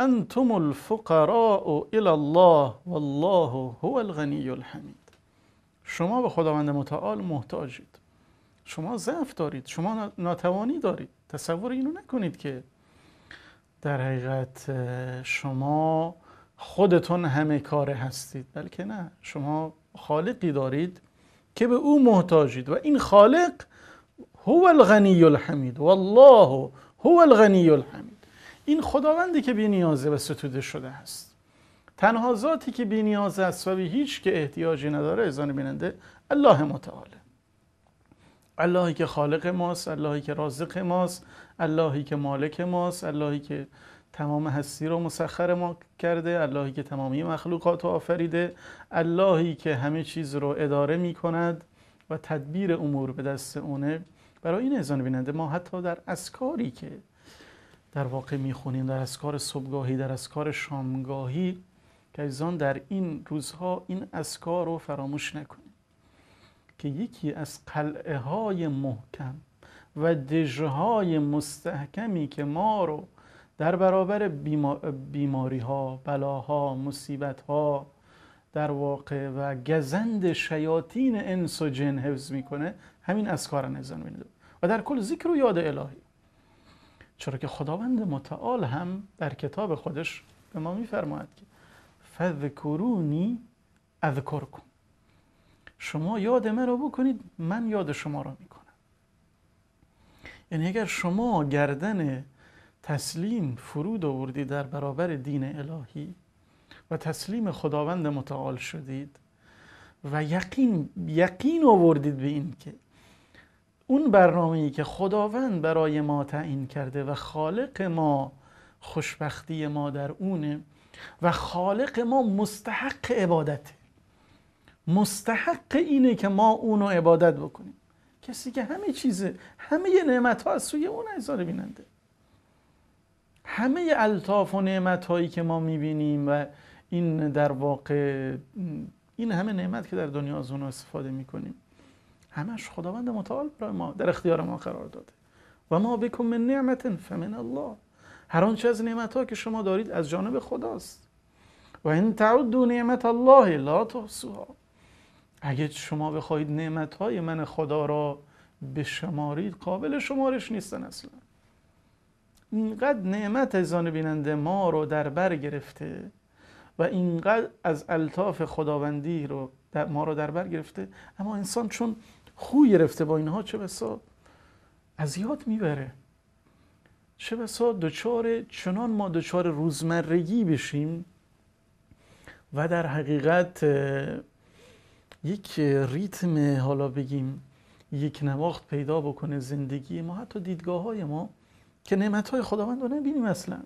انتم الفقراء الی الله والله هو الغنی الحمید شما به خداوند متعال محتاجید شما ضعف دارید شما ناتوانی دارید تصور اینو نکنید که در حقیقت شما خودتون همه کاره هستید بلکه نه شما خالقی دارید که به او محتاجید و این خالق هو الغنی الحمید والله هو الغنی الحمید این خداوندی که بی نیازه و ستوده شده است تنها ذاتی که بی نیازه است و هیچ که احتیاجی نداره ازان بیننده الله متعاله اللهی که خالق ماست اللهی که رازق ماست اللهی که مالک ماست اللهی که تمام هستی رو مسخر ما کرده اللهی که تمامی مخلوقات رو آفریده اللهی که همه چیز رو اداره می کند و تدبیر امور به دست اونه برای این ازان بیننده ما حتی در اسکاری که در واقع میخونیم در اسکار صبحگاهی در اسکار شامگاهی که ایزان در این روزها این اسکار رو فراموش نکنیم که یکی از قلعه های محکم و دژهای مستحکمی که ما رو در برابر بیماری ها بلاها مصیبت ها در واقع و گزند شیاطین انس و جن حفظ میکنه همین اسکار نزن و در کل ذکر و یاد الهی چرا که خداوند متعال هم در کتاب خودش به ما میفرماید که فذکرونی کن شما یاد من رو بکنید من یاد شما رو میکنم یعنی اگر شما گردن تسلیم فرود آوردید در برابر دین الهی و تسلیم خداوند متعال شدید و یقین یقین آوردید به این که اون برنامه که خداوند برای ما تعیین کرده و خالق ما خوشبختی ما در اونه و خالق ما مستحق عبادته مستحق اینه که ما اونو عبادت بکنیم کسی که همه چیزه همه نعمت ها از سوی اون ازاره بیننده همه الطاف و نعمت هایی که ما میبینیم و این در واقع این همه نعمت که در دنیا از اون استفاده میکنیم همش خداوند متعال برای ما در اختیار ما قرار داده و ما بکن من نعمت فمن الله هر آنچه از نعمت ها که شما دارید از جانب خداست و این تعدو نعمت الله لا تحصوها اگه شما بخواید نعمت های من خدا را بشمارید قابل شمارش نیستن اصلا اینقدر نعمت از بیننده ما رو در بر گرفته و اینقدر از الطاف خداوندی رو ما رو در بر گرفته اما انسان چون خوی گرفته با اینها چه بسا از یاد میبره چه بسا دچار چنان ما دچار روزمرگی بشیم و در حقیقت یک ریتم حالا بگیم یک نواخت پیدا بکنه زندگی ما حتی دیدگاه های ما که نعمت های خداوند رو نبینیم اصلا